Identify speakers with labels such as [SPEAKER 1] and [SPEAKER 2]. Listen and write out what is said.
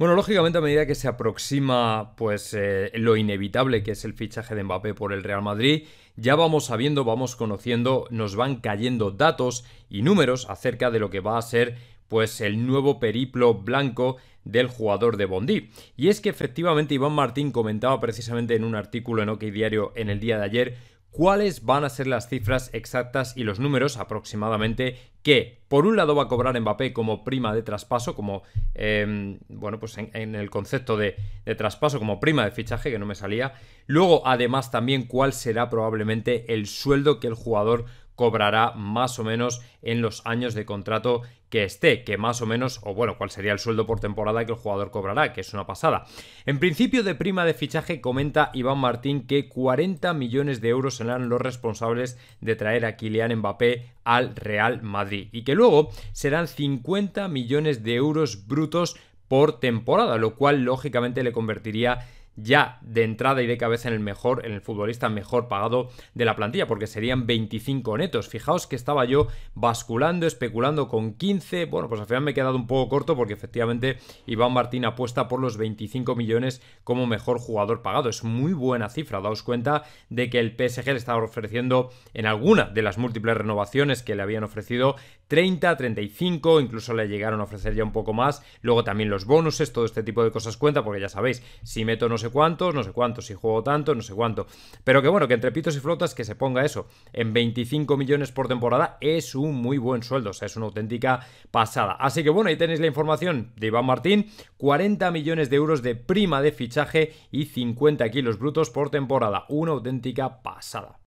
[SPEAKER 1] Bueno, lógicamente a medida que se aproxima pues eh, lo inevitable que es el fichaje de Mbappé por el Real Madrid, ya vamos sabiendo, vamos conociendo, nos van cayendo datos y números acerca de lo que va a ser pues el nuevo periplo blanco del jugador de Bondi. Y es que efectivamente Iván Martín comentaba precisamente en un artículo en OK Diario en el día de ayer cuáles van a ser las cifras exactas y los números aproximadamente que por un lado va a cobrar Mbappé como prima de traspaso, como, em, bueno, pues en, el concepto de, de, traspaso, como prima de fichaje, que no me salía. Luego, además, también cuál será probablemente el sueldo que el jugador cobrará más o menos en los años de contrato que esté, que más o menos, o bueno, cuál sería el sueldo por temporada que el jugador cobrará, que es una pasada. En principio de prima de fichaje comenta Iván Martín que 40 millones de euros serán los responsables de traer a Kylian Mbappé al Real Madrid y que luego serán 50 millones de euros brutos por temporada, lo cual lógicamente le convertiría ya de entrada y de cabeza en el mejor, en el futbolista mejor pagado de la plantilla, porque serían 25 netos. Fijaos que estaba yo basculando, especulando con 15. Bueno, pues al final me he quedado un poco corto porque efectivamente Iván Martín apuesta por los 25 millones como mejor jugador pagado. Es muy buena cifra. Daos cuenta de que el PSG le estaba ofreciendo en alguna de las múltiples renovaciones que le habían ofrecido 30, 35, incluso le llegaron a ofrecer ya un poco más. Luego también los bonuses, todo este tipo de cosas cuenta, porque ya sabéis, si meto no sé cuántos, no sé cuántos, si juego tanto, no sé cuánto. Pero que bueno, que entre pitos y flotas que se ponga eso en 25 millones por temporada es un muy buen sueldo, o sea, es una auténtica pasada. Así que bueno, ahí tenéis la información de Iván Martín, 40 millones de euros de prima de fichaje y 50 kilos brutos por temporada, una auténtica pasada.